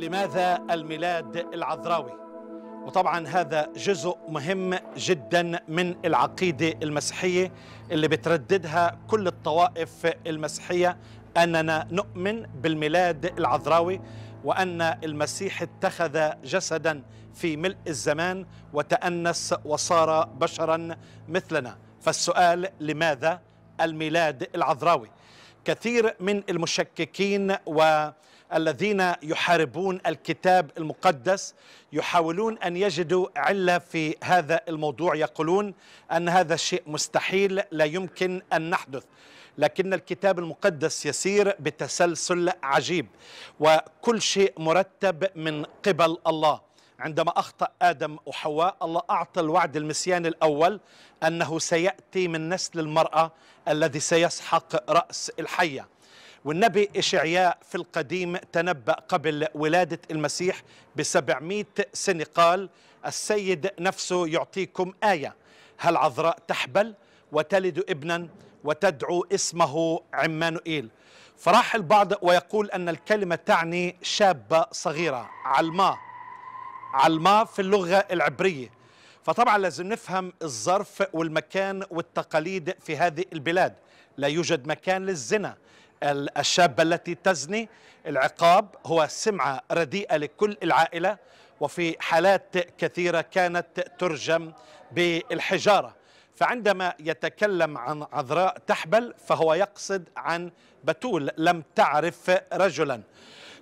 لماذا الميلاد العذراوي وطبعا هذا جزء مهم جدا من العقيدة المسيحية اللي بترددها كل الطوائف المسيحية أننا نؤمن بالميلاد العذراوي وأن المسيح اتخذ جسدا في ملء الزمان وتأنس وصار بشرا مثلنا فالسؤال لماذا الميلاد العذراوي كثير من المشككين و الذين يحاربون الكتاب المقدس يحاولون أن يجدوا علة في هذا الموضوع يقولون أن هذا الشيء مستحيل لا يمكن أن نحدث لكن الكتاب المقدس يسير بتسلسل عجيب وكل شيء مرتب من قبل الله عندما أخطأ آدم وحواء الله أعطى الوعد المسياني الأول أنه سيأتي من نسل المرأة الذي سيسحق رأس الحية والنبي إشعياء في القديم تنبأ قبل ولادة المسيح بسبعمائة سنة قال السيد نفسه يعطيكم آية هل عذراء تحبل وتلد ابنا وتدعو اسمه عمانوئيل فراح البعض ويقول أن الكلمة تعني شابة صغيرة علماء علماء في اللغة العبرية فطبعا لازم نفهم الظرف والمكان والتقاليد في هذه البلاد لا يوجد مكان للزنا الشابة التي تزني العقاب هو سمعة رديئة لكل العائلة وفي حالات كثيرة كانت ترجم بالحجارة فعندما يتكلم عن عذراء تحبل فهو يقصد عن بتول لم تعرف رجلا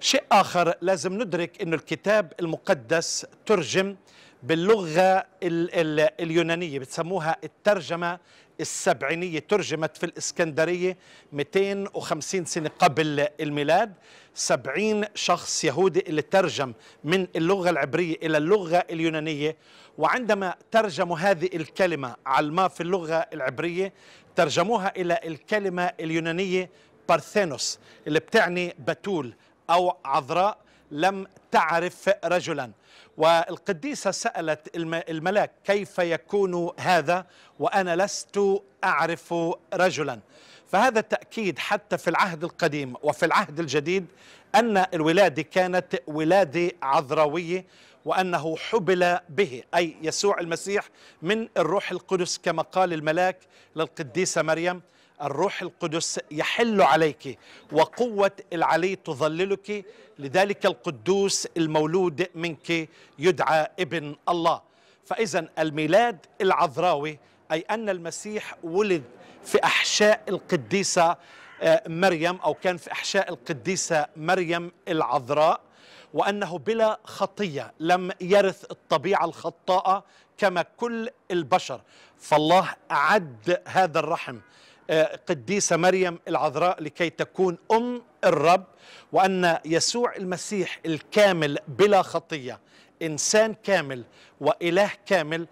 شيء آخر لازم ندرك أن الكتاب المقدس ترجم باللغة اليونانية بتسموها الترجمة السبعينية ترجمت في الإسكندرية 250 سنة قبل الميلاد 70 شخص يهودي اللي ترجم من اللغة العبرية إلى اللغة اليونانية وعندما ترجموا هذه الكلمة علما في اللغة العبرية ترجموها إلى الكلمة اليونانية بارثينوس اللي بتعني بتول أو عذراء لم تعرف رجلا والقديسة سألت الملاك كيف يكون هذا وأنا لست أعرف رجلا فهذا تأكيد حتى في العهد القديم وفي العهد الجديد أن الولادة كانت ولادة عذراوية وأنه حبل به أي يسوع المسيح من الروح القدس كما قال الملاك للقديسة مريم الروح القدس يحل عليك وقوة العلي تظللك لذلك القدوس المولود منك يدعى ابن الله فإذا الميلاد العذراوي أي أن المسيح ولد في أحشاء القديسة آه، مريم أو كان في أحشاء القديسة مريم العذراء وأنه بلا خطية لم يرث الطبيعة الخطاءة كما كل البشر فالله أعد هذا الرحم آه، قديسة مريم العذراء لكي تكون أم الرب وأن يسوع المسيح الكامل بلا خطية إنسان كامل وإله كامل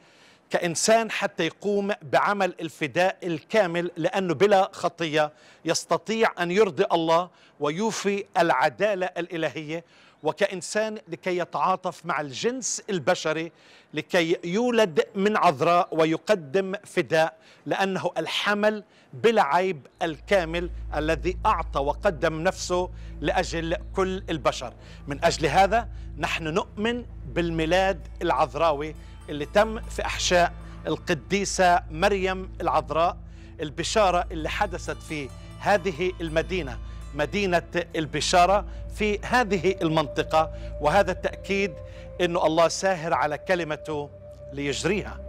كإنسان حتى يقوم بعمل الفداء الكامل لأنه بلا خطية يستطيع أن يرضي الله ويوفي العدالة الإلهية وكإنسان لكي يتعاطف مع الجنس البشري لكي يولد من عذراء ويقدم فداء لأنه الحمل بلا عيب الكامل الذي أعطى وقدم نفسه لأجل كل البشر من أجل هذا نحن نؤمن بالميلاد العذراوي اللي تم في أحشاء القديسة مريم العذراء البشارة اللي حدثت في هذه المدينة مدينة البشارة في هذه المنطقة وهذا التأكيد أن الله ساهر على كلمته ليجريها